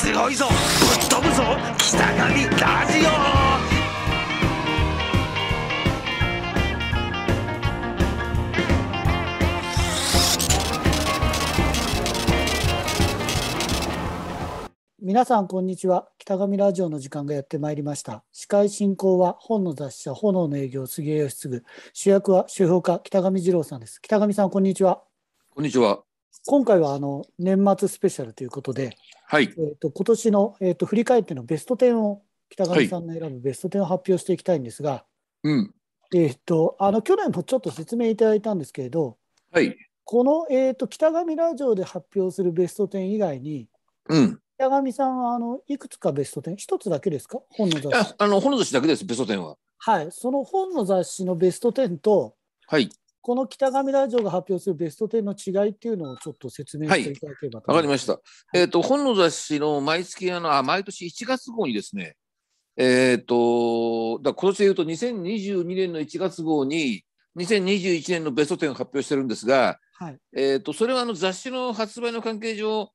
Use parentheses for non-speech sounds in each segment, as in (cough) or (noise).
すごいぞぶっ飛ぶぞ北上ラジオみなさんこんにちは北上ラジオの時間がやってまいりました司会進行は本の雑誌社炎の営業杉江義嗣主役は主評家北上二郎さんです北上さんこんにちはこんにちは今回はあの年末スペシャルということで、はいえと今年の、えー、と振り返ってのベスト10を北上さんの選ぶベスト10を発表していきたいんですが、うんえとあの去年もちょっと説明いただいたんですけれど、はい、この、えー、と北上ラジオで発表するベスト10以外に、うん、北上さんはあのいくつかベスト10一つだけですか本の雑誌あの本の雑誌だけですベスト10は。はいその本の雑誌のベスト10と、はい、この北上ラジオが発表するベスト10の違いっていうのをちょっと説明していただければと思います。わ、はい、かりました。えっ、ー、と、本の雑誌の毎月あの、あ、毎年1月号にですね、えっ、ー、と、だ今年でいうと2022年の1月号に、2021年のベスト10を発表してるんですが、はい、えっ、ー、と、それはあの雑誌の発売の関係上、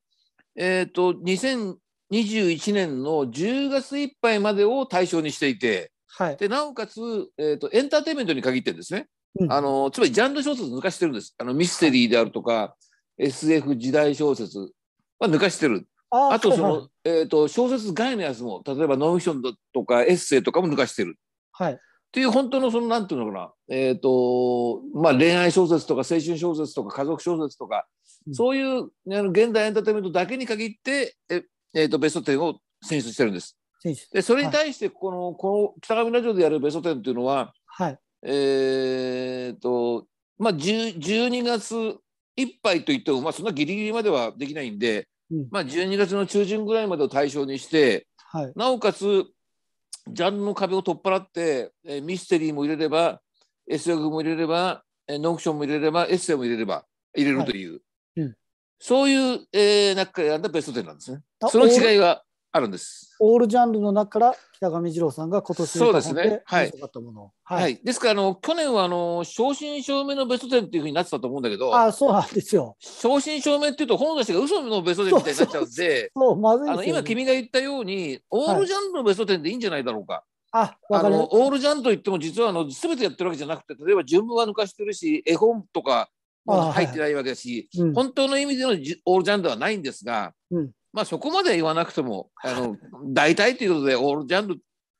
えっ、と、2021年の10月いっぱいまでを対象にしていて、はい、でなおかつ、えーと、エンターテインメントに限ってですね、あのつまりジャンル小説抜かしてるんですあのミステリーであるとか SF 時代小説は抜かしてるあとその、はいえーと、小説外のやつも例えばノンフィションとかエッセイとかも抜かしてる。はいっていう本当のそのなんていうのかな、えーとまあ、恋愛小説とか青春小説とか家族小説とか、うん、そういう、あの現代エンターテインメントだけに限ってえ、えーと、ベスト10を選出してるんです。でそれに対してこのはい、この北上ラジオでやるベスト10っていうのは、はい、えー、っと、まあ、12月いっぱいといっても、まあ、そんなぎりぎりまではできないんで、うん、まあ、12月の中旬ぐらいまでを対象にして、はい、なおかつ、ジャンルの壁を取っ払って、えミステリーも入れれば、SF も入れれば、えノンクションも入れれば、エッセイも入れれば、入れるという、はいうん、そういう、えー、中から選んだベスト10なんですね。その違いは。あるんです。オールジャンルの中から北上二郎さんが今年そうですね。はい。はい。ですからあの去年はあの正真正銘のベスト10っていうふうになってたと思うんだけど、あそうなんですよ。正真正銘っていうと本出しが嘘のベスト10みたいになっちゃうんで、そうまずい、ね、あの今君が言ったようにオールジャンルのベスト10でいいんじゃないだろうか。はいああのオールジャンといっても実はあの全てやってるわけじゃなくて例えば純文は抜かしてるし絵本とかも入ってないわけだし、はいうん、本当の意味でのオールジャンルはないんですが、うん、まあそこまで言わなくても、(laughs) あの大体ということで、オールジャンル、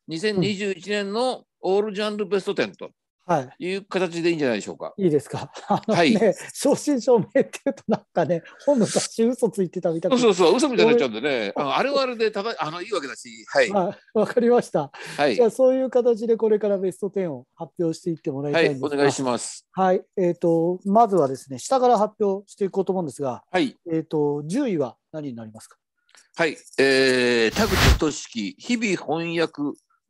2021年のオールジャンルベスト10と。はい、いう形でいいんじゃないでしょうか。いいですか。(laughs) あのね、はい。正真正銘っていうと、なんかね、本の雑誌嘘ついてたみたいな。そうそうう、嘘みたいになっちゃうんでね、(laughs) ああれはあれで、ただ、あの、いいわけだし。はい。わ、かりました。はい。じゃそういう形で、これからベスト10を発表していってもらいたいんですはい、お願いします。はい、えっ、ー、と、まずはですね、下から発表していこうと思うんですが。はい。えっ、ー、と、10位は何になりますか。はい、えー、田口俊樹、日々翻訳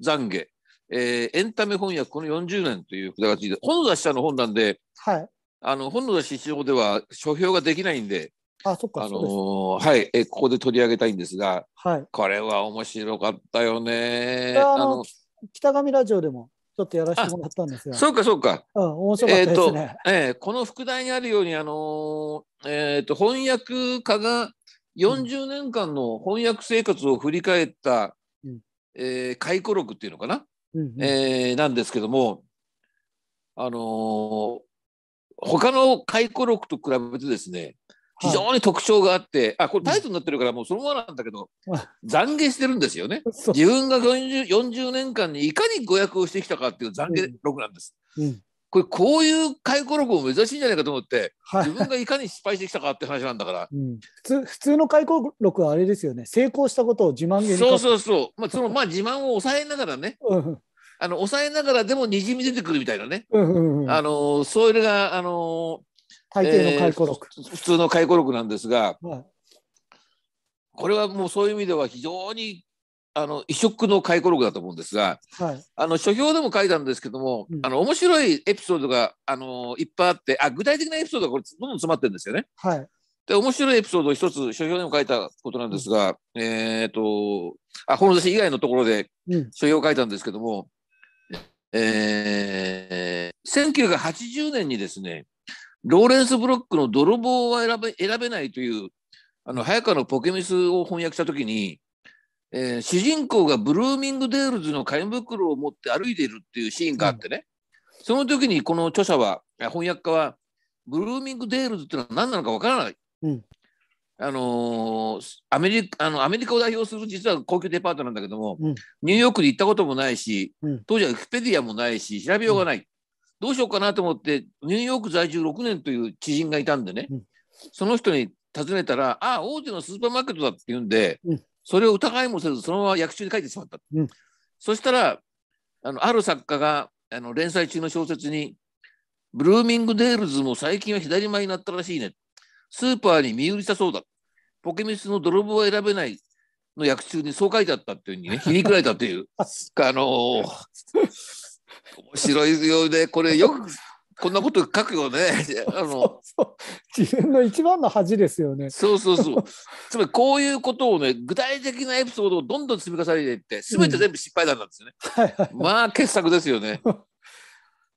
懺悔、えー、エンタメ翻訳、この40年という形で、本の出しの本なんで、はい、あの本の出し市場では書評ができないんで、あそっか、あのー、はい、えここで取り上げたいんですが、はい、これは面白かったよね。あの北上ラジオでもちょっとやらせてもらったんですよ。そうかそうか。うん、面白かったですね。とえー、この副題にあるようにあのー、えっ、ー、と翻訳家が40年間の翻訳生活を振り返った、うん、えー、回顧録っていうのかな、うんうん、えー、なんですけども、あのー、他の回顧録と比べてですね、非常に特徴があって、はい、あこれタイトルになってるからもうそのままなんだけど、うん、懺悔してるんですよね。自分が 40, 40年間にいかに誤訳をしてきたかっていう懺悔録なんです。うんうん、これこういう回顧録を珍しいんじゃないかと思って、はい、自分がいかに失敗してきたかって話なんだから、(laughs) うん、普通普通の回顧録はあれですよね成功したことを自慢げにそうそうそう、まあ、そのまあ自慢を抑えながらね、あの抑えながらでもにじみ出てくるみたいなね、うういうあのそがあの大の回顧録、普通の回顧録なんですが、はい、これはもうそういう意味では非常にあの異色の回顧録だと思うんですが、はい、あの書評でも書いたんですけども、うん、あの面白いエピソードがあのいっぱいあってあ具体的なエピソードがこれどんどん詰まってるんですよね。はい、で面白いエピソードを一つ書評でも書いたことなんですが、うん、えっ、ー、とあ本出以外のところで書評を書いたんですけども、うん、えー、1980年にですねローレンス・ブロックの「泥棒は選べ選べない」というあの早川のポケミスを翻訳した時にえー、主人公がブルーミングデールズの紙袋を持って歩いているっていうシーンがあってね、うん、その時にこの著者は翻訳家はブルーミングデールズっていうのは何なのかわからない、うん、あのー、アメリカあのアメリカを代表する実は高級デパートなんだけども、うん、ニューヨークに行ったこともないし、当時はウィキペディアもないし調べようがない、どうしようかなと思ってニューヨーク在住6年という知人がいたんでね、その人に尋ねたら「ああ大手のスーパーマーケットだ」って言うんで。それを疑いもせず、そのまま役中に書いてしまった。うん、そしたら、あのある作家があの連載中の小説に、ブルーミングデールズも最近は左前になったらしいね。スーパーに身売りしたそうだ。ポケミスの泥棒は選べないの役中にそう書いてあったっていうふうにね、皮 (laughs) 肉られたという。あのー、面白いよね。これよくこんなこと書くよね。あ (laughs) のそうそう自分の一番の恥ですよね。そうそうそう。(laughs) つまりこういうことをね、具体的なエピソードをどんどん積み重ねていって、すべて全部失敗談なんですよね。うん、まあ傑作ですよね。(laughs)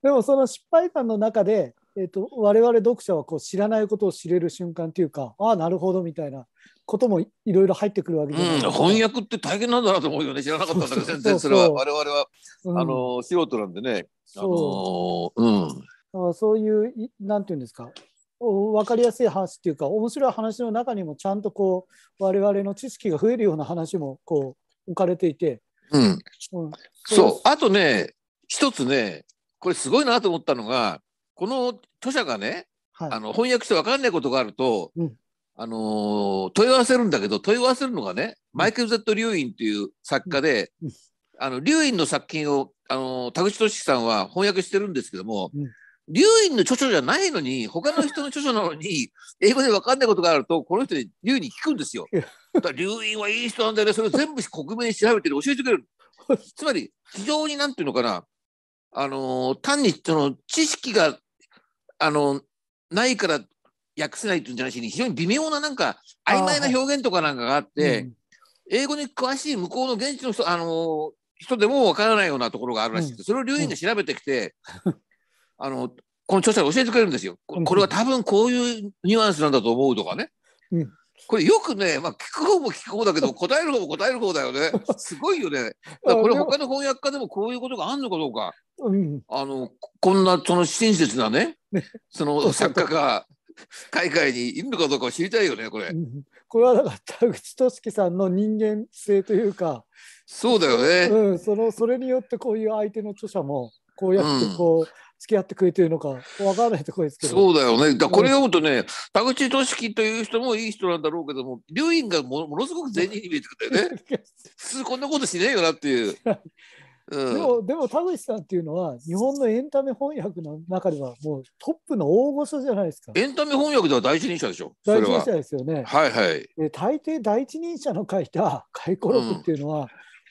でもその失敗談の中で、えーと、我々読者はこう知らないことを知れる瞬間というかああなるほどみたいなこともいろいろ入ってくるわけですか、うん、翻訳って大変なんだなと思うよね知らなかったんだけど全然それは我々は、うん、あの素人なんでね。あのー、うんそういう、なんていうんですか、分かりやすい話っていうか、面白い話の中にも、ちゃんとこう、我々の知識が増えるような話も、こう、置かれていて。うん。うん、そう。あとね、一つね、これすごいなと思ったのが、この著者がね、はい、あの翻訳して分かんないことがあると、うん、あの問い合わせるんだけど問い合わせるのがねマイケル・ゼット・リュウインという作家で、うん、あのリュウインの作品を、あの田口俊樹さんは翻訳してるんですけども、うん、龍院の著書じゃないのに、他の人の著書なのに、英語で分かんないことがあると、この人に龍に聞くんですよ。だ院はいい人なんだよね、それを全部国名調べて教えてくれる。つまり、非常になんていうのかな、あのー、単にその知識が、あのー、ないから訳せないっていうんじゃなしに、非常に微妙ななんか、曖昧な表現とかなんかがあって、英語に詳しい向こうの現地の人、あのー、人でも分からないようなところがあるらしくて、うん、それを龍院が調べてきて、うんあのこの著者が教えてくれるんですよ。これは多分こういうニュアンスなんだと思うとかね。これよくね、まあ、聞く方も聞く方だけど答える方も答える方だよね。すごいよね。これ他の翻訳家でもこういうことがあるのかどうか。あのこんなその親切なねその作家が海外にいるのかどうかを知りたいよねこれ、これはだから田口俊樹さんの人間性というかそうだよね、うん、そのそれによってこういう相手の著者もこうやってこう、付き合ってくれてるのか分からないところですけどそうだよねだこれ読むとね、田口俊樹という人もいい人なんだろうけども留院がもものすごく善人に見えてくるんだよね (laughs) 普通こんなことしねえよなっていう。うん、でもでも田口さんっていうのは日本のエンタメ翻訳の中ではもうトップの大御所じゃないですか。エンタメ翻訳では第一人者でしょ。第一人者ですよね。はいはい。で大抵第一人者の書いた回顧録っていうのは、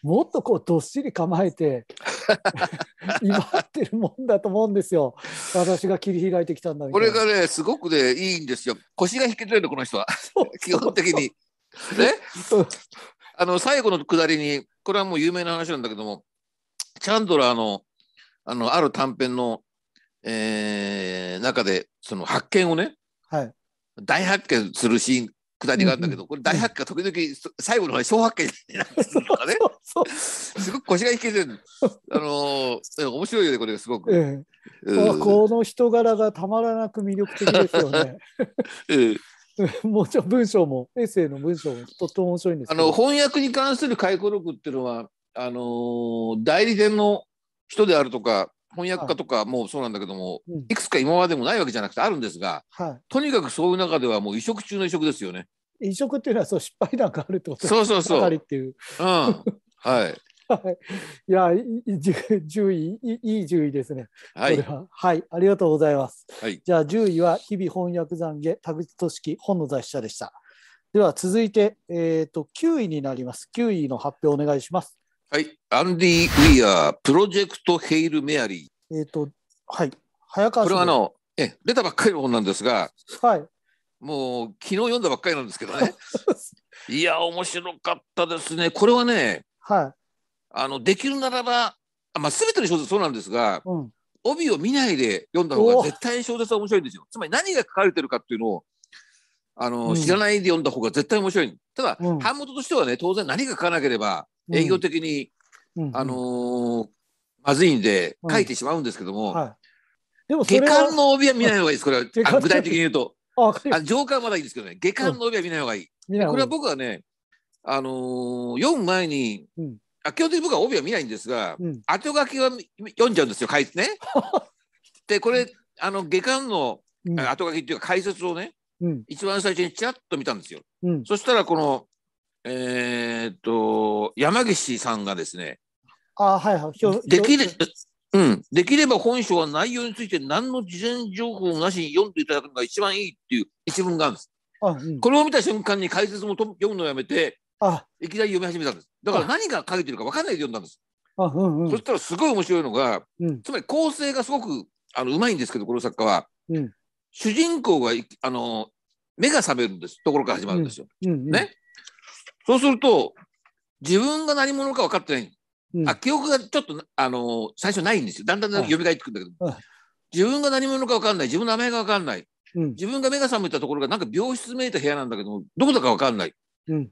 もっとこうどっしり構えて (laughs) 威張ってるもんだと思うんですよ私が切り開いてきたんだこれがねすごくねいいんですよ腰が引けてるのこの人は基本的に。ね、あの最後のくだりにこれはもう有名な話なんだけどもチャンドラーのあのある短編の、えー、中でその発見をね、はい、大発見するシーンくだりがあるんだけど、これ大発火時々最後の方に総発見になってるのかねすごく腰が引けてるあのー、面白いよねこれすごく、ええうん、この人柄がたまらなく魅力的ですよね、(laughs) え (laughs) もうちょ文章もエッセイの文章もとっても面白いんですあの翻訳に関する回顧録っていうのはあのー、代理店の人であるとか翻訳家とかもそうなんだけども、はい、いくつか今までもないわけじゃなくてあるんですが、はい、とにかくそういう中ではもう移植中の移植ですよね。移植っていうのはそう失敗談があるってことですね。そうそうそう。かりっていう。うん。はい。はい、いや、10位、いい10位ですね。はい、は、はい、ありがとうございます。はい、じゃあ10位は、日々翻訳懺悔、田口俊樹、本の雑誌社でした。では続いて、えーと、と9位になります。9位の発表お願いします。はい、アンディ・ウィアー、プロジェクト・ヘイル・メアリー。えっ、ー、と、はい、早川これはあのえ出たばっかりの本なんですが、はい、もう昨日読んだばっかりなんですけどね、(laughs) いや、面白かったですね、これはね、はい、あのできるならば、まあ、全ての小説そうなんですが、うん、帯を見ないで読んだ方が絶対に小説は面白いんですよ。つまり何が書かれてるかっていうのをあの、うん、知らないで読んだ方が絶対面白い。ただ、版、うん、元としてはね、当然何が書かなければ営業的に、あのー、まずいんで書いてしまうんですけども、はい、でも下巻の帯は見ない方がいいですこれは具体的に言うとあ上巻はまだいいですけどね下巻の帯は見ない方がいい、これは僕はね、あのー、読む前に、あ基本的に僕は帯は見ないんですが、後書きは読んじゃうんですよ書いてね。(laughs) でこれあの下巻の後書きっていうか解説をね、一番最初にちらっと見たんですよ。そしたらこのえー、っと、山岸さんがですね、あはいはい、できれうん、できれば本書は内容について何の事前情報なしに読んでいただくのが一番いいっていう一文があるんです。あうん、これを見た瞬間に解説も読むのをやめてあいきなり読み始めたんです。だから何が書いてるか分かんないで読んだんです。あうんうん、そしたらすごい面白いのが、うん、つまり構成がすごくあのうまいんですけどこの作家は、うん、主人公があの目が覚めるんですところから始まるんですよ。うんうんうん、ねそうすると、自分が何者か分かってない。うん、あ記憶がちょっと、あのー、最初ないんですよ。だんだんだん返ってくるんだけど、自分が何者か分かんない。自分の名前が分かんない。うん、自分が目が覚めたところがなんか病室めいた部屋なんだけどどこだか分かんない、うん、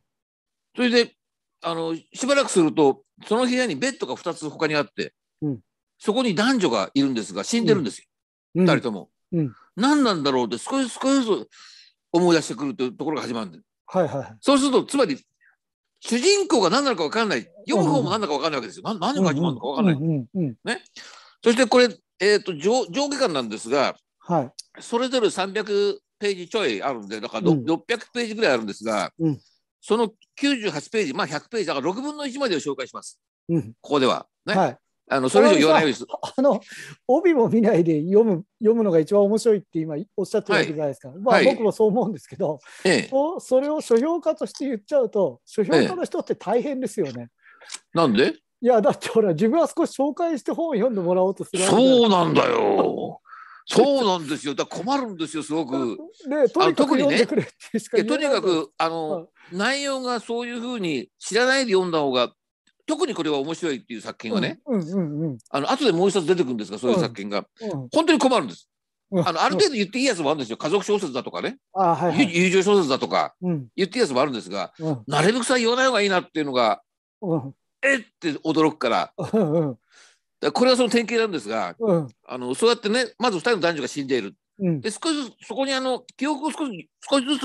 それであのしばらくするとその部屋にベッドが2つ他にあって、うん、そこに男女がいるんですが死んでるんですよ、うん、2人とも、うん、何なんだろうって少し少しずつ思い出してくるというところが始まるんではいはい、そうするとつまり主人公が何なのか分かんない。読む方も何なのか分かんないわけですよ。何が始まるのか分かんない。ね。そしてこれ、えっ、ー、と上、上下巻なんですが、はい、それぞれ300ページちょいあるんで、だから、うん、600ページぐらいあるんですが、うん、その98ページ、まあ100ページ、だから6分の1までを紹介します。うん、ここでは。ね。はい、あのそれ以上言わないです。あの帯も見ないで読む読むのが一番面白いって今おっしゃってるわけじゃないですか。はい、まあ、はい、僕もそう思うんですけど、ええ、それを書評家として言っちゃうと書評家の人って大変ですよね。え、なんでいやだってほら自分は少し紹介して本を読んでもらおうとするそうなんだよ。そうなんですよ。だ困るんですよ、すごく。で、とにかくね、とにかく、あの、内容がそういうふうに知らないで読んだ方が特にこれは面白いっていう作品はね、あの後でもう一冊出てくるんですがそういう作品が、本当に困るんです。あのある程度言っていいやつもあるんですよ家族小説だとかね、友情小説だとか、言っていいやつもあるんですが、なるべくさ言わない方がいいなっていうのが、えって驚くから。これはその典型なんですが、あのそうやってねまず2人の男女が死んでいる、で少しずつそこにあの記憶を少し少しずつ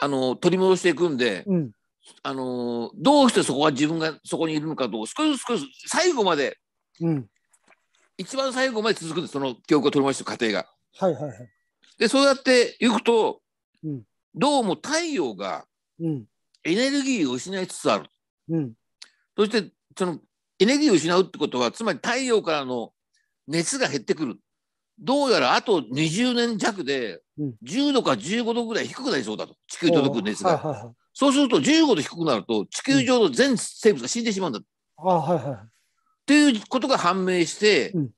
あの取り戻していくんで、あのどうしてそこは自分がそこにいるのかう少しずつ少しずつ最後まで、うん、一番最後まで続くんですその記憶を取りました過程が。はいはいはい、でそうやっていくと、うん、どうも太陽がエネルギーを失いつつある。うん、そしてそのエネルギーを失うってことはつまり太陽からの熱が減ってくる。どうやらあと20年弱で10度か15度ぐらい低くなりそうだと地球に届く熱が。そうすると15度低くなると地球上の全生物が死んでしまうんだ。あはいはい。っていうことが判明して、うん、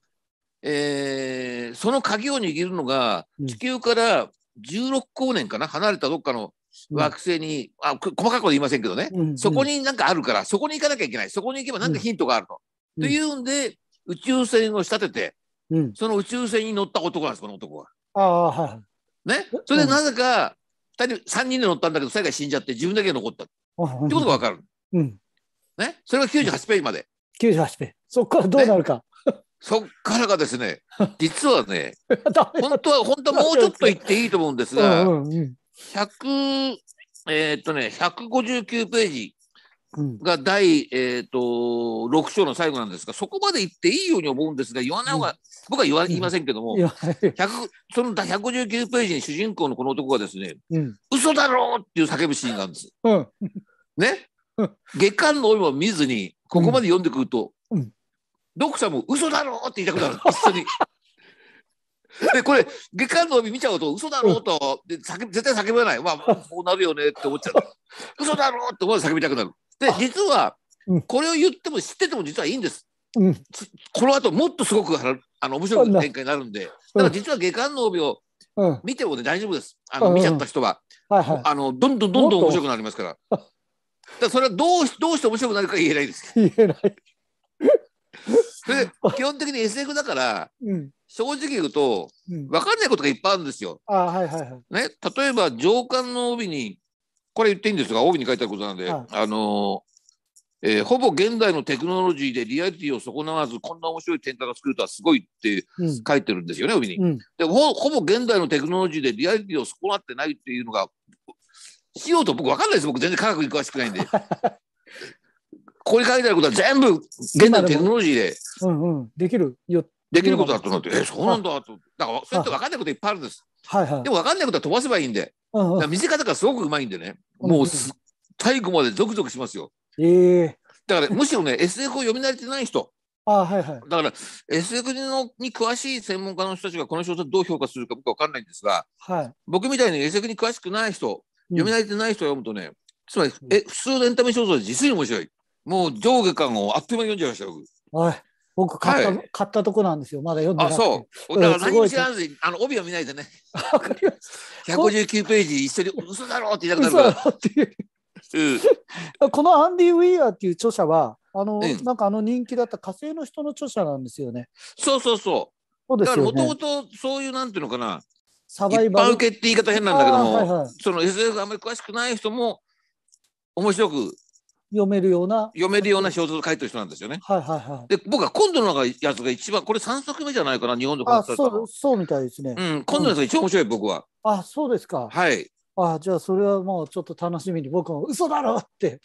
えー、その鍵を握るのが地球から16光年かな離れたどっかの惑星に、うん、あ細かくは言いませんけどね、うんうん、そこになんかあるからそこに行かなきゃいけないそこに行けばなんかヒントがあると。うん、というんで宇宙船を仕立てて、うん、その宇宙船に乗った男なんですこの男は。あはい、ね、それでなぜか、人3人で乗ったんだけど最後死んじゃって自分だけ残ったってことが分かる、うん、ね、それが98ページまで98ページそっからどうなるか、ね、そっからがですね (laughs) 実はね (laughs) 本当は本当はもうちょっと言っていいと思うんですが、100えー、っとね159ページが第、えーと、6章の最後なんですがそこまで言っていいように思うんですが言わない方が、うん、僕は言わ言いませんけども、うん、その159ページに主人公のこの男がですね「うん、嘘だろ!」っていう叫ぶシーンがあるんです。うん、ね月刊の帯も見ずにここまで読んでくると、うん、読者も「嘘だろ!」って言いたくなる一緒に。でこれ月刊の帯見ちゃうと嘘だろうと、うん、で叫絶対叫べないまあこうなるよねって思っちゃう嘘だろうって思わず叫びたくなるで実はこれを言っても知ってても実はいいんです。うん、この後もっとすごくあの面白い展開になるんで、だから実は下巻の帯を見てもね大丈夫です。あの、見ちゃった人は、あのどんどんどんどん面白くなりますから。だそれはどうどうして面白くなるか言えないです。(laughs) 言えない。(laughs) で基本的に SF だから、正直言うと、分かんないことがいっぱいあるんですよ。あはいはいはいね、例えば上巻の帯にこれ言っていいんですが帯に書いてあることなんで、はい、あのえー、ほぼ現代のテクノロジーでリアリティを損なわずこんな面白い展開が作るとはすごいって書いてるんですよね、うん、帯に。うん、でほぼ現代のテクノロジーでリアリティを損なってないっていうのがしようと僕分かんないです僕全然科学に詳しくないんで。(laughs) これ書いてあることは全部現代のテクノロジーで。うんうん、できるよできることだと思って、えー、そうなんだと。だからそうやって分かんないこといっぱいあるんです。はいはい、でも分かんないことは飛ばせばいいんで、うんうん、だからすごくうまいんでね、もう最後までゾクゾクしますよ。えー、だからむしろね SF を読み慣れてない人あはいはい、だから SF のに詳しい専門家の人たちがこの小説をどう評価するか僕は分かんないんですが、はい、僕みたいに SF に詳しくない人、読み慣れてない人を読むとね、つまりえ普通のエンタメ小説は実に面白いもう上下感をあっという間に読んじゃいました僕。はい僕買った、はい、買ったとこなんですよ。まだ読んでない。あ、そう。だから何知らんぜ。あの、帯を見ないでね。わかります。た。159ページ、一緒に嘘だろうって言いたくなるから。っていう。うん、(laughs) このアンディ・ウィーアーっていう著者はあの、うん、なんかあの人気だった火星の人の著者なんですよね。そうそうそう。そうです、ね、だからもともとそういうなんていうのかなサバイバル一般受けって言い方変なんだけども、はいはい、その SF があんまり詳しくない人も面白く読めるような読めるような小説を書いてる人なんですよね。はいはいはい。で僕は今度のやつが一番これ3作目じゃないかな日本であそうそうみたいですね。うん今度のやつが一番面白い、うん、僕は。あそうですか。はい。あじゃあそれはもうちょっと楽しみに僕も嘘だろって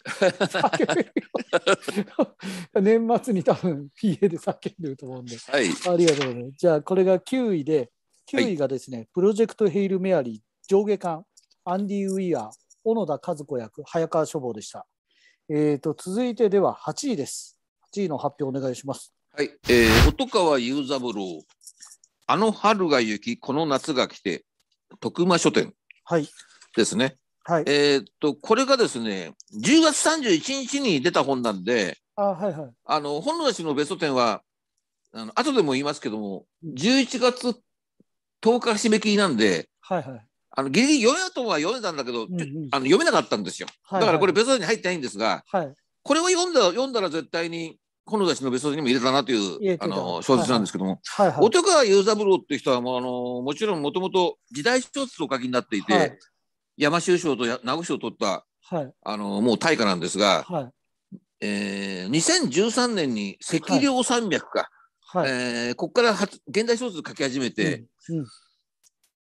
(laughs) 年末に多分家で叫んでると思うんで、はい、ありがとうございますじゃあこれが9位で9位がですね、はい、プロジェクトヘイル・メアリー上下巻アンディ・ウィアー小野田和子役早川書房でしたえーと、続いてでは8位です。8位の発表お願いします。はい、えー、音川雄三郎、あの春が雪、この夏が来て、徳間書店ですね。はい、えー、っと、これがですね、10月31日に出た本なんで、あ,、はいはい、あの本の出のベスト10は、あの後でも言いますけども、11月10日締め切りなんで、はいはい、あのギリギリ読めよとは読んだんだけど、うんうん、あの読めなかったんですよ、はいはい、だからこれ別荘に入ってないんですが、はい、これを読んだ読んだら絶対に本田氏の別荘にも入れたなというあの小説なんですけども、はいはい、音川雄三郎っていう人はもうあのもちろんもともと時代小説をお書きになっていて、はい、山州賞と名護賞を取った、はい、あのもう大家なんですが、はい、えー、2013年に「赤稜山脈か」か、はい、えー、ここから現代小説書き始めて、うんうん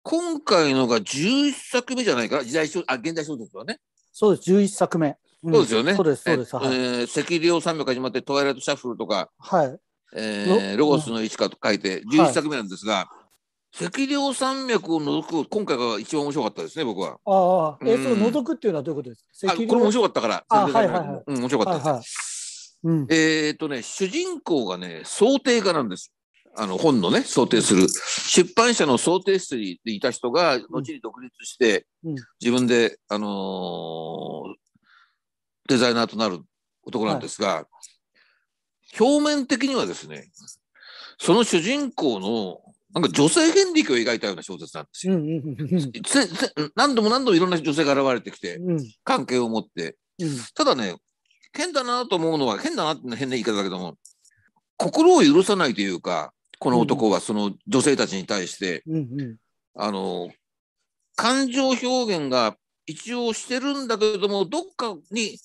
今回のが11作目じゃないか時代小あ現代小説はね。そうです、11作目。うん、そうですよね。そうです、そうです。ええ赤稜山脈始まって、トワイライトシャッフルとか、はい。えー、ロゴスの置かと書いて、11作目なんですが、はい、赤稜山脈を除く、今回が一番面白かったですね、僕は。ああ、えー、うん、その除くっていうのはどういうことですかあこれ面白かったから、あはいはいはい。うん、面白かったです。はいはい、うん、えっ、とね、主人公がね、想定家なんです。あの本のね、想定する、出版社の想定室にいた人が、後に独立して、自分で、あのー、デザイナーとなる男なんですが、はい、表面的にはですね、その主人公の、なんか女性原力を描いたような小説なんですよ。んん、何度も何度もいろんな女性が現れてきて、うん、関係を持って。ただね、変だなと思うのは、変だなって変な言い方だけども、心を許さないというか、この男はその女性たちに対して、うんうん、あの感情表現が一応してるんだけれどもどっかに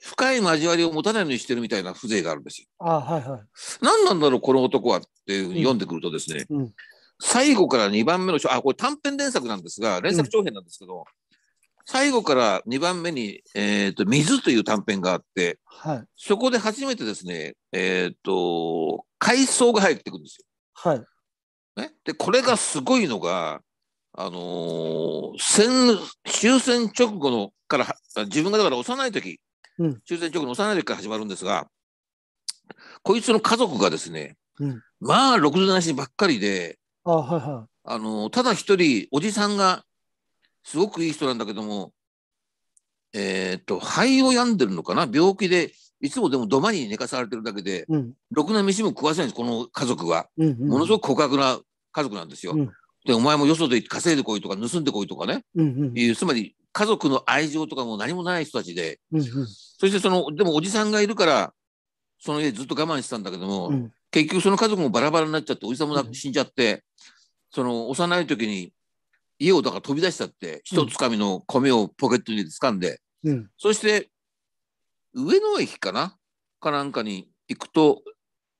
深い交わりを持たないようにしてるみたいな風情があるんですよ。あはいはい、何なんだろうこの男はっていうふうに読んでくるとですね、うんうん、最後から2番目の章あこれ短編連作なんですが連作長編なんですけど、最後から2番目に「えーと、水」という短編があって、はい、そこで初めてですね、えーと、海藻が入ってくるんですよ。はいね、でこれがすごいのが、あのー、戦終戦直後のから自分がだから幼い時、うん、終戦直後の幼い時から始まるんですがこいつの家族がですね、うん、まあ67でばっかりで。あはいはいあのただ一人おじさんがすごくいい人なんだけども、えっ、ー、と、肺を病んでるのかな病気で、いつもでも土間に寝かされてるだけで、ろくな飯も食わせないんです、この家族は。うんうん、ものすごく告白な家族なんですよ。うん、で、お前もよそで稼いでこいとか、盗んでこいとかね、うんうん、いう、つまり家族の愛情とかも何もない人たちで、うんうん、そしてその、でもおじさんがいるから、その家ずっと我慢してたんだけども、結局その家族もバラバラになっちゃって、おじさんも死んじゃって、その幼い時に家をだから飛び出したって一つかみの米をポケットにつか掴んで、うん、そして上野駅かなかなんかに行くと、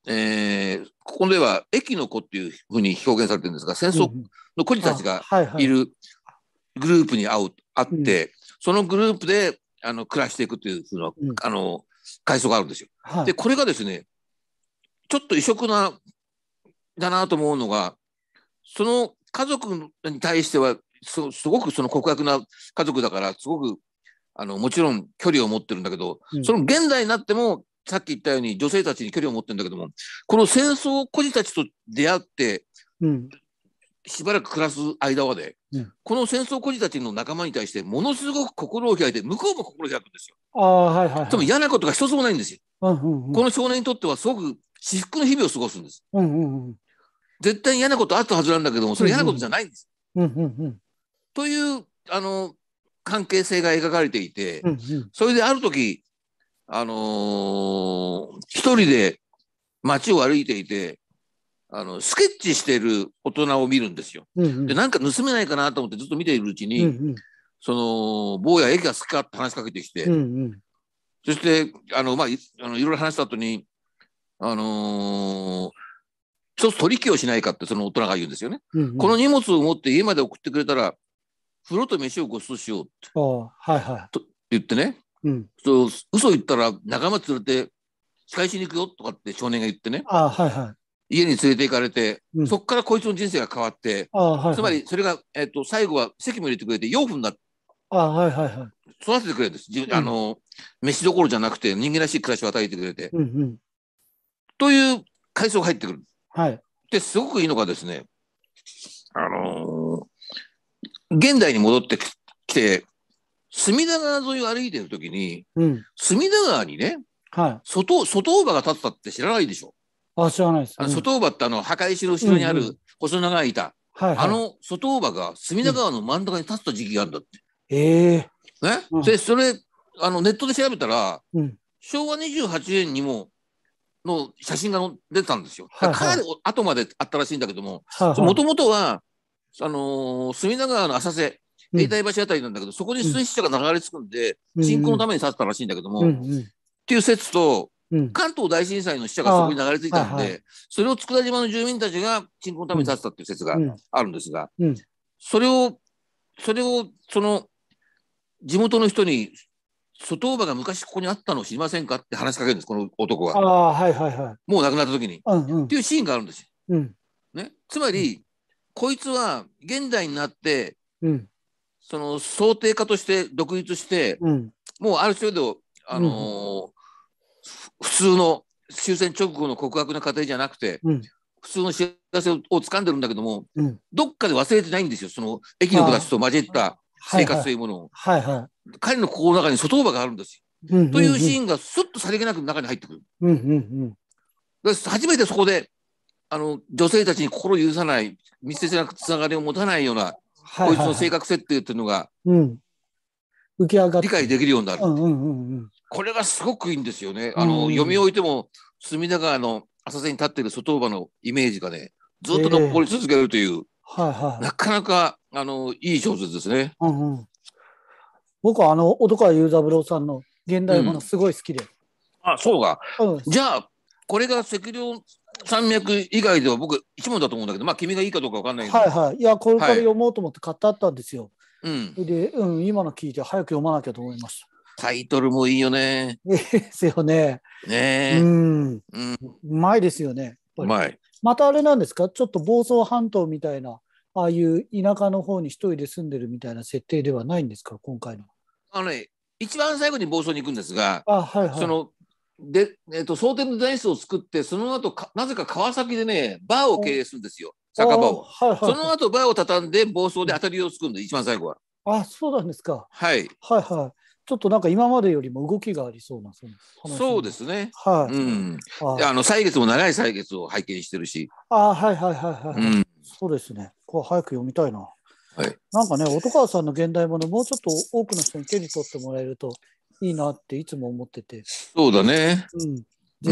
えー、ここでは駅の子っていうふうに表現されてるんですが戦争の孤児たちがいるグループに会う会って、そのグループであの暮らしていくというふうな、うん、あの階層があるんですよ。はい、でこれがですねちょっと異色なだなと思うのがその家族に対してはそすごくその告白な家族だからすごくあのもちろん距離を持ってるんだけど、うん、その現代になってもさっき言ったように女性たちに距離を持ってるんだけどもこの戦争孤児たちと出会って、うん、しばらく暮らす間はで、うん、この戦争孤児たちの仲間に対してものすごく心を開いて向こうも心を開くんですよ。あはいはいはい、嫌なことが一つもないんですよ、うんうんうん。この少年にとってはすごく至福の日々を過ごすんです。うんうんうん、絶対に嫌なことあったはずなんだけどもそれ嫌なことじゃないんです。というあの関係性が描かれていて、うんうん、それである時あのー、一人で街を歩いていてあのスケッチしている大人を見るんですよ。うんうん、でなんか盗めないかなと思ってずっと見ているうちに、うんうん、その坊や駅が好きかって話しかけてきて、うんうん、そしてあの、まあ、いあのいろいろ話した後にあのー一つ取引をしないかってその大人が言うんですよね。うんうん、この荷物を持って家まで送ってくれたら風呂と飯をご馳走しようって。はいはい、と言ってね、うん、そう嘘言ったら仲間連れて仕返しに行くよとかって少年が言ってね、はいはい、家に連れて行かれて、うん、そこからこいつの人生が変わって、はいはい、つまりそれが、えーと、最後は席も入れてくれて養父になって。あはいはいはい、育ててくれるんです、うん、あの飯どころじゃなくて人間らしい暮らしを与えてくれて、うんうん、という階層が入ってくるんです。はい。で、すごくいいのがですね、あのー、現代に戻ってきて、隅田川沿いを歩いてる時に、うん、隅田川にね、はい、外外尾が立ってたって知らないでしょ。あ、知らないです。うん、外尾ってあの、墓石の後ろにある細長い板。うんうん、あの外尾が隅田川の真ん中に立った時期があるんだって。ええー。ね、うん、でそれあのネットで調べたら、うん、昭和28年にもの写真が出てたんですよ。かかなり後まであったらしいんだけども、もともとは、あのー、隅田川の浅瀬、永代橋あたりなんだけど、うん、そこに水死者が流れ着くんで、信仰のために建てたらしいんだけども、うんうん、っていう説と、関東大震災の死者がそこに流れ着いたんで、はいはい、それを佃島の住民たちが鎮魂のために建てたっていう説があるんですが、それを、それを、その、地元の人に外馬が昔ここにあったのを知りませんかって話しかけるんです、この男が。あはいはいはい、もう亡くなった時に、うんうん、っていうシーンがあるんですよ。うんね、つまり、うん、こいつは現代になって、うん、その想定家として独立して、うん、もうある程度、あのーうん、普通の終戦直後の告白の過程じゃなくて、普通の幸せを掴んでるんだけども、どっかで忘れてないんですよその駅の子たちと交じった生活というものを、はいはい、彼の心の中に外場があるんですよ、というシーンがすっとさりげなく中に入ってくる。うんうんうん、初めてそこであの女性たちに心を許さない密接なつながりを持たないような、はいはいこいつの性格設定っていうのが、うん、浮き上が理解できるようになる、うんうんうん、これがすごくいいんですよね。あの、うんうん、読み置いても隅田川の浅瀬に立っている外場のイメージがねずっと残り続けるという。えーはいはい、なかなかあのいい小説ですね。うんうん、僕はあの男川雄三郎さんの現代ものすごい好きで。うん、あそうか、うん、じゃあこれが赤稜山脈以外では僕一問だと思うんだけどまあ君がいいかどうかわかんないけど。はいはい。いやこれから読もうと思って買ってあったんですよ。はい、で、うん、今の聞いて早く読まなきゃと思いました。タイトルもいいよね。(laughs) ですよね。ねうん。うまいですよね。うまい。またあれなんですかちょっと房総半島みたいな、ああいう田舎の方に一人で住んでるみたいな設定ではないんですか今回の。あのね、一番最後に房総に行くんですが、あはいはい、そので、えーと、蒼天のダイスを作ってその後かなぜか川崎でねバーを経営するんですよ酒場を、はいはい、その後バーを畳んで房総で当たりを作るんで一番最後はあそうなんですかはいはいはいちょっとなんか今までよりも動きがありそうなそうですね。はい。うん。あの歳月も長い歳月を拝見してるし。ああ、はいはいはいはい。うん、そうですね。これ早く読みたいな。はい。なんかね、音川さんの現代もの、もうちょっと多くの人に手に取ってもらえるといいなっていつも思ってて。そうだね。うん。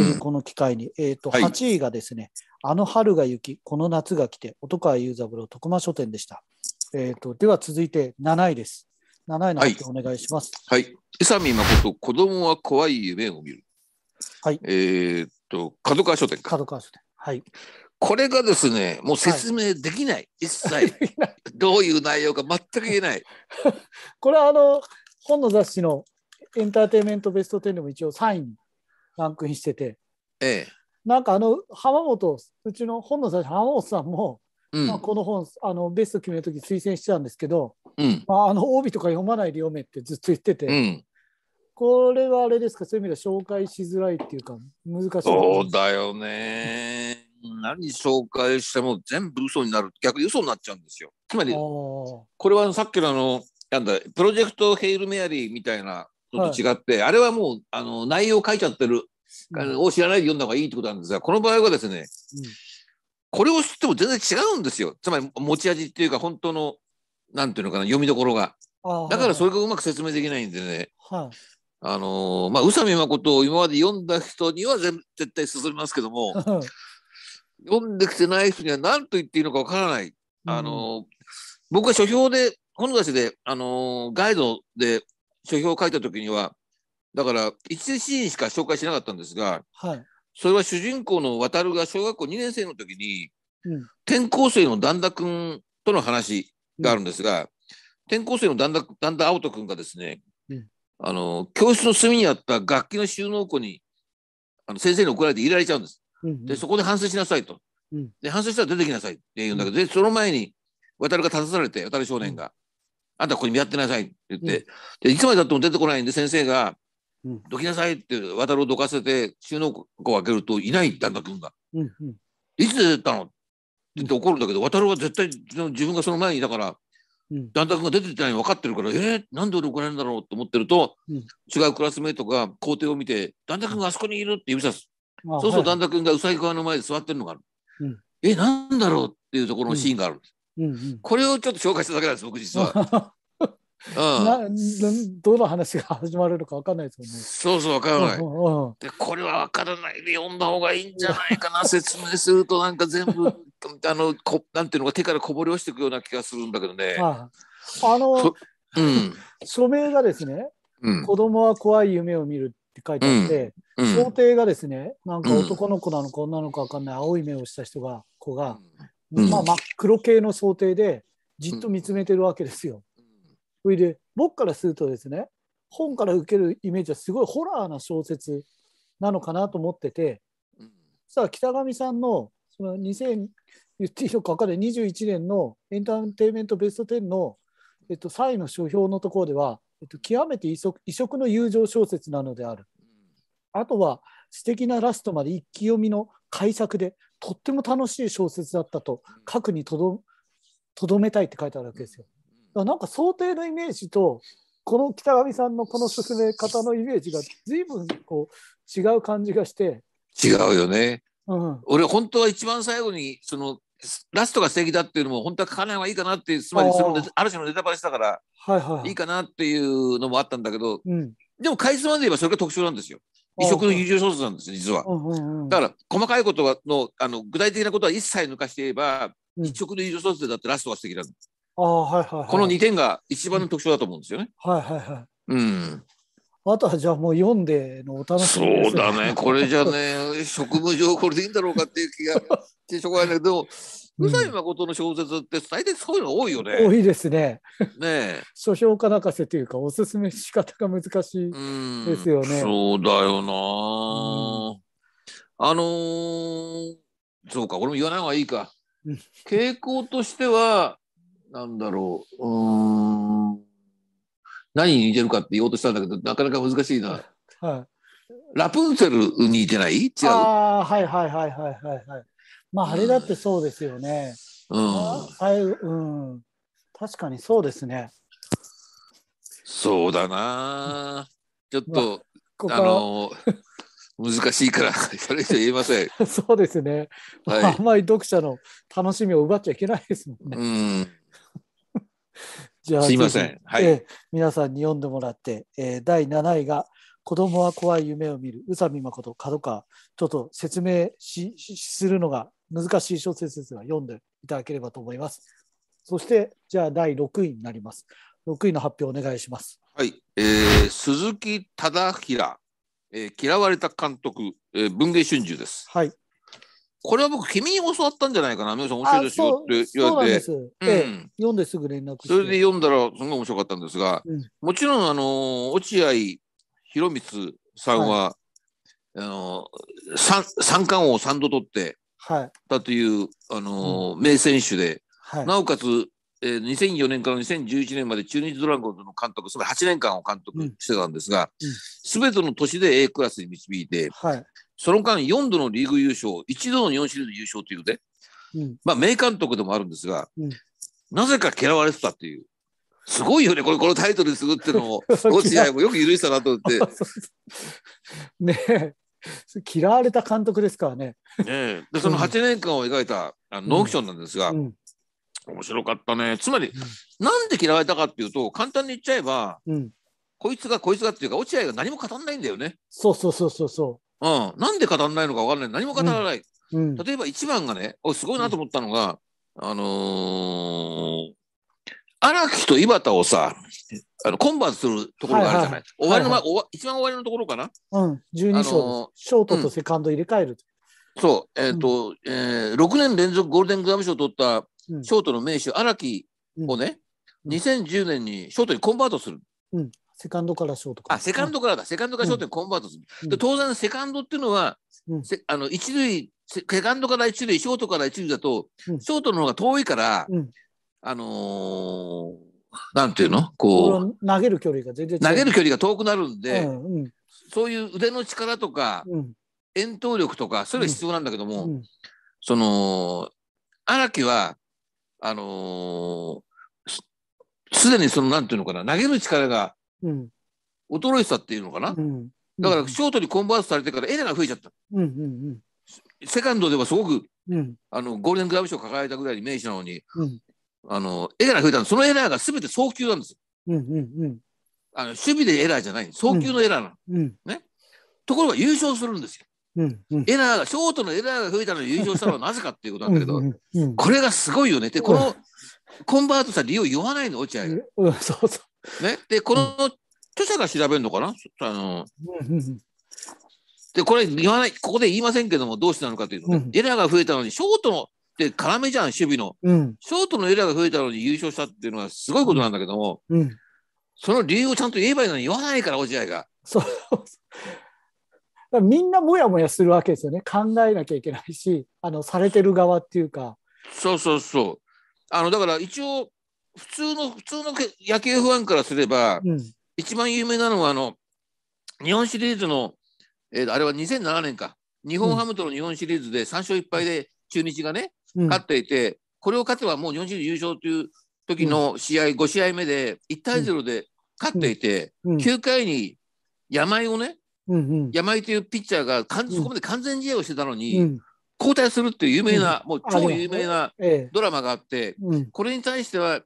ぜひこの機会に。うん、えっ、と、8位がですね、あの春が雪、この夏が来て、音川雄三郎徳間書店でした。えっ、ー、と、では続いて7位です。7位の発表お願いします。はい。宇佐美誠、子供は怖い夢を見る。はい。えー、っと、角川書店角川書店。はい。これがですね、もう説明できない。はい、一切。(laughs) どういう内容か全く言えない。(laughs) これはあの、本の雑誌のエンターテインメントベスト10でも一応3位にランクインしてて。ええ。なんかあの浜本うちの本の雑誌、浜本さんも、うん、まあ、この本あのベスト決める時推薦してたんですけどうん、あ、の帯とか読まないで読めってずっと言ってて、うん、これはあれですかそういう意味では紹介しづらいっていうか難しいそうだよね何紹介しても全部嘘になる逆に嘘になっちゃうんですよつまりこれはさっきのあのなんだプロジェクト「ヘイル・メアリー」みたいなのと違って、はい、あれはもうあの内容書いちゃってる、を知らないで読んだ方がいいってことなんですがこの場合はですね、これを知っても全然違うんですよ。つまり持ち味っていうか本当のなんていうのかな、読みどころが。だからそれがうまく説明できないんでね。はい。あのー、まあ、宇佐美誠を今まで読んだ人には絶対進みますけども、(laughs) 読んできてない人には何と言っていいのかわからない。あのーうん、僕は書評で、本出しで、あのー、ガイドで書評を書いた時には、だから一シーンしか紹介しなかったんですが、はい、それは主人公の渡るが小学校2年生の時に、うん、転校生の旦那君との話があるんですが、転校生の段田段田青人君がですね、うん、あの教室の隅にあった楽器の収納庫にあの先生に怒られて入れられちゃうんです。うんうん、でそこで反省しなさいと。うん、で反省したら出てきなさいって言うんだけど、でその前に渡るが立たされて渡る少年が、あんたここに見合ってなさいって言って、でいつまでたっても出てこないんで先生が、うん、どきなさいって渡るをどかせて収納庫を開けるといない段田君が。いつ出てったのって怒るんだけど渡るは絶対自分がその前にだから旦那君が出てたてないの分かってるからえー、なんで俺怒られるんだろうと思ってると、うん、違うクラスメートが校庭を見て「旦那君があそこにいる」って指さすそうすると旦那君がうさぎ川の前で座ってるのがある、うん、えなんだろうっていうところのシーンがあるうんうんうん、これをちょっと紹介しただけなんです僕実は。(laughs) などの話が始まるのか分かんないですもんね。そうそう分からない。うんうん、でこれは分からないで読んだ方がいいんじゃないかな説明するとなんか全部 (laughs) あのこなんていうのか手からこぼれ落ちていくような気がするんだけどね。あの、うん、署名がですね、うん、子供は怖い夢を見るって書いてあって、うん、想定がですねなんか男の子なのか女の子わかんない青い目をした人が子が、まあ、真っ黒系の想定でじっと見つめてるわけですよ。それで僕からするとですね本から受けるイメージはすごいホラーな小説なのかなと思ってて、うん、さあ北上さんのその2000言っていいのか分かる21年のエンターテインメントベスト10の、えっと、3位の書評のところでは、えっと、極めて異色異色の友情小説なのである。あとは素敵なラストまで一気読みの解作でとっても楽しい小説だったと書くにとどめたいって書いてあるわけですよ。うんなんか想定のイメージとこの北上さんのこの進め方のイメージが随分こう違う感じがして違うよね、うん、俺本当は一番最後にそのラストが素敵だっていうのも本当は書かない方がいいかなってつまりそのある種のネタバレしたから、はいはい、いいかなっていうのもあったんだけど、うん、でも回数まで言えばそれが特徴なんですよ。異色の優柔小説なんですよ実は、だから細かいことはのあの具体的なことは一切抜かしていえば、うん、一色の優柔小説だってラストが素敵なんです。あはいはい、この2点が一番の特徴だと思うんですよね。はいはいはい。うん。あとはじゃあもう読んでのお楽しみ、ね、そうだね。これじゃね、職務上これでいいんだろうかっていう気がして (laughs) しょうがないだけど、宇佐美誠の小説って大体そういうの多いよね。多いですね。ね書評家泣かせというか、おすすめ仕方が難しいですよね。うそうだよな、うん、あのー、そうか、俺も言わない方がいいか。傾向としては、なんだろう、うん、何に似てるかって言おうとしたんだけど、なかなか難しいな。はい、ラプンツェルに似てない違う。ああ、はいはいはいはいはい。まあ、あれだってそうですよね。うん。はい、うん。確かにそうですね。そうだな。ちょっと、まあ、あの、難しいから、それじゃ言えません。(laughs) そうですね。はい、あんまり読者の楽しみを奪っちゃいけないですもんね。うん (laughs) じゃあすいません、はいえー、皆さんに読んでもらって、えー、第7位が「子供は怖い夢を見る宇佐美誠角川」ちょっと説明ししするのが難しい小説ですが読んでいただければと思います。そしてじゃあ第6位になります。6位の発表お願いします。はい、えー、鈴木忠平、えー、嫌われた監督、えー、文藝春秋です。はい、これは僕君に教わったんじゃないかな皆さん面白いですよって言われて、う読んですぐ連絡それで読んだらすごい面白かったんですが、うん、もちろんあの落合博光さんは、はい、あの三三冠王を3度取って、はい、だというあの、うん、名選手で、はい、なおかつ、えー、2004年から2011年まで中日ドラゴンズの監督つまり8年間を監督してたんですが、すべ、ての年で A クラスに導いて、はい、その間4度のリーグ優勝、1度の日本シリーズ優勝というで、うん、まあ名監督でもあるんですが、うん、なぜか嫌われてたっていう。すごいよね、これ、このタイトルにするっていうのも、落 (laughs) 合もよく許したなと思って。(laughs) ね嫌われた監督ですからね。ねで、その8年間を描いた、あのノークションなんですが、うん面白かったね。つまり、うん、なんで嫌われたかっていうと、簡単に言っちゃえば、うん、こいつがこいつがっていうか、落合が何も語んないんだよね。そうそうそうそうそううん、なんで語らないのか分からない何も語らない、うんうん、例えば一番がねおすごいなと思ったのが、あのー、荒木と井端をさあのコンバースするところがあるじゃない、終わりの、はいはい、一番終わりのところかな、うん12章、あのー、ショートとセカンド入れ替える、うん、そうえっ、ー、と、うん、えー、6年連続ゴールデングラム賞を取ったショートの名手荒木をね、うん、2010年にショートにコンバートする、うん、セカンドからショートか。あ、セカンドからだ。セカンドからショートにコンバートする。うん、で当然、セカンドっていうのは、うん、あの一塁、セカンドから一塁、ショートから一塁だと、うん、ショートの方が遠いから、あのー、なんていうのこう。投げる距離が全然投げる距離が遠くなるんで、そういう腕の力とか、遠投力とか、それが必要なんだけども、その、荒木は、あのー、すでにその、なんていうのかな、投げる力が衰えてたっていうのかな、だからショートにコンバートされてからエラーが増えちゃった、セカンドではすごく、あのゴールデングラブ賞を抱えたぐらいに名手なのに、あのエラーが増えたのそのエラーが全て早球なんですよ、あの守備でエラーじゃない早球のエラーなの、ね、ところが優勝するんですようんうん、エラーがショートのエラーが増えたのに優勝したのは (laughs) なぜかっていうことなんだけどうん、これがすごいよねでこのコンバートした理由を言わないの落合が、うん、そうそうね、でこの著者が調べるのかなあのでこれ言わないここで言いませんけどもどうしてなのかというと、ね、エラーが増えたのにショートので要じゃん守備の、ショートのエラーが増えたのに優勝したっていうのはすごいことなんだけども、その理由をちゃんと言えばいいのに言わないから落合が。そうみんなもやもやするわけですよね考えなきゃいけないしあのされてる側っていうか。そうそうそう。あのだから一応普通の普通の野球ファンからすれば、うん、一番有名なのはあの日本シリーズの、えー、あれは2007年か日本ハムとの日本シリーズで3勝1敗で中日がね、うん、勝っていてこれを勝てばもう日本シリーズ優勝という時の試合、うん、5試合目で1対0で勝っていて、うん、9回に山井をね、山井というピッチャーがそこまで完全試合をしてたのに。交代するっていう有名な、もう超有名なドラマがあって、これに対しては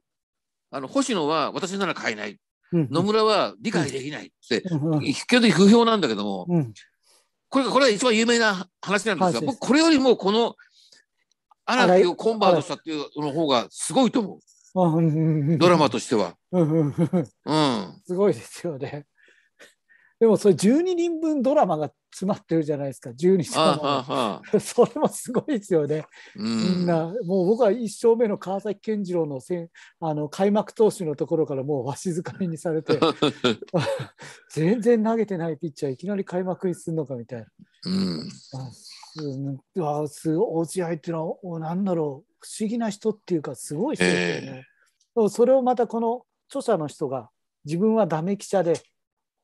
あの星野は私なら買えない、うん、野村は理解できないって、うん、基本的に不評なんだけども、うん、これこれは一番有名な話なんですが僕これよりもこの荒木をコンバートしたっていうの方がすごいと思う。ドラマとしては。うん、すごいですよね。でもそれ12人分ドラマが詰まってるじゃないですか12人間は (laughs) それもすごいですよね、うん、みんなもう僕は一勝目の川崎健次郎のせあの開幕投手のところからもうわしづかみにされて (laughs) 全然投げてないピッチャーいきなり開幕にするのかみたいな。うんあすごい試合っていうのはなんだろう不思議な人っていうかすごい人ですよね。えー、それをまたこの著者の人が自分はダメ記者で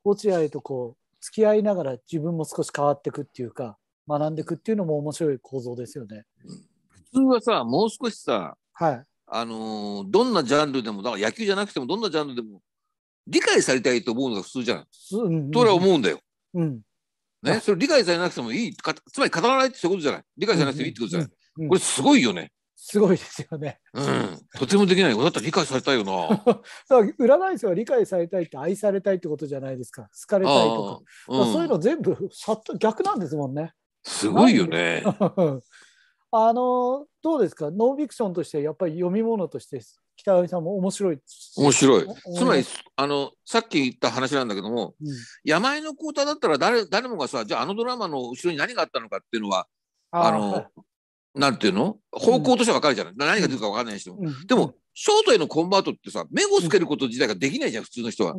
落合とこう付き合いながら自分も少し変わっていくっていうか学んでいくっていうのも面白い構造ですよね。普通はさもう少しさ、はいあのー、どんなジャンルでもだから野球じゃなくてもどんなジャンルでも理解されたいと思うのが普通じゃん。うん、うそれは思うんだよ。うんね、それ理解されなくてもいいつまり語らないってそういうことじゃない理解されなくてもいいってことじゃない、うんうん、これすごいよね。すごいですよね。うん、とてもできないだったら理解されたいよな。だから占い師は理解されたいって愛されたいってことじゃないですか好かれたいとか、うんまそういうの全部さっと逆なんですもんね。すごいよね。(laughs) あのどうですかノンフィクションとしてやっぱり読み物として北上さんも面白い面白いつまりあのさっき言った話なんだけども、うん、山の交代だったら誰誰もがさじゃああのドラマの後ろに何があったのかっていうのはあの、はなんていうの方向としては分かるじゃない、うん、何が出るか分かんない人も、うん、でもショートへのコンバートってさ目をつけること自体ができないじゃん、普通の人は。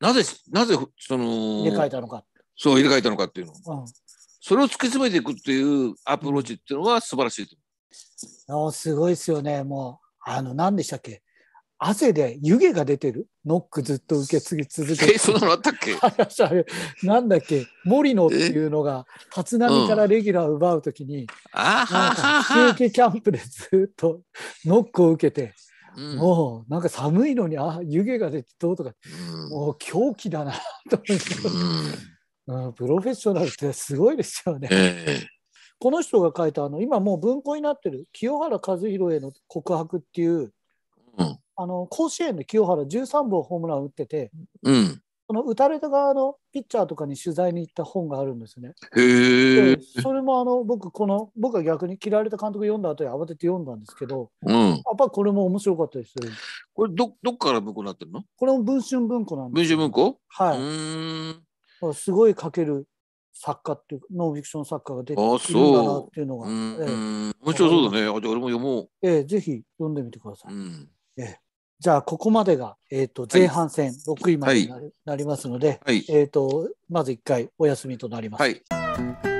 なぜなぜその入れ替えたのかそう入れ替えたのかっていうの、うん、それを突き詰めていくっていうアプローチっていうのは素晴らしいと思う。あすごいですよねもうあの何でしたっけ汗で湯気が出てるノックずっと受け継ぎ続けて。え、そんなのあったっけ (laughs) なんだっけ森野っていうのが、立浪からレギュラーを奪うときに、うん、なんか、休憩キャンプでずっと (laughs) ノックを受けて、うん、もうなんか寒いのにあ湯気が出てどうとか、うん、もう狂気だなと思って、うん、プロフェッショナルってすごいですよね。えこの人が書いたあの今もう文庫になってる清原和博への告白っていう、あの甲子園で清原13本ホームラン打ってて、うん、その打たれた側のピッチャーとかに取材に行った本があるんですね。へそれもあの僕この僕は逆に嫌われた監督読んだ後に慌てて読んだんですけど、うん、やっぱこれも面白かったです。これどどっから文庫になってるの？これも文春文庫なんです。文春文庫？はい。うんすごい書ける作家っていうノンフィクション作家が出ているんだなっていうのが。ええ、面白そうだね。じゃあ俺も読もう。ええ、ぜひ読んでみてください。うん、ええ。じゃあ、ここまでが、えーと、前半戦6位までになりますので、はいはい、えーと、とまず1回お休みとなります。はい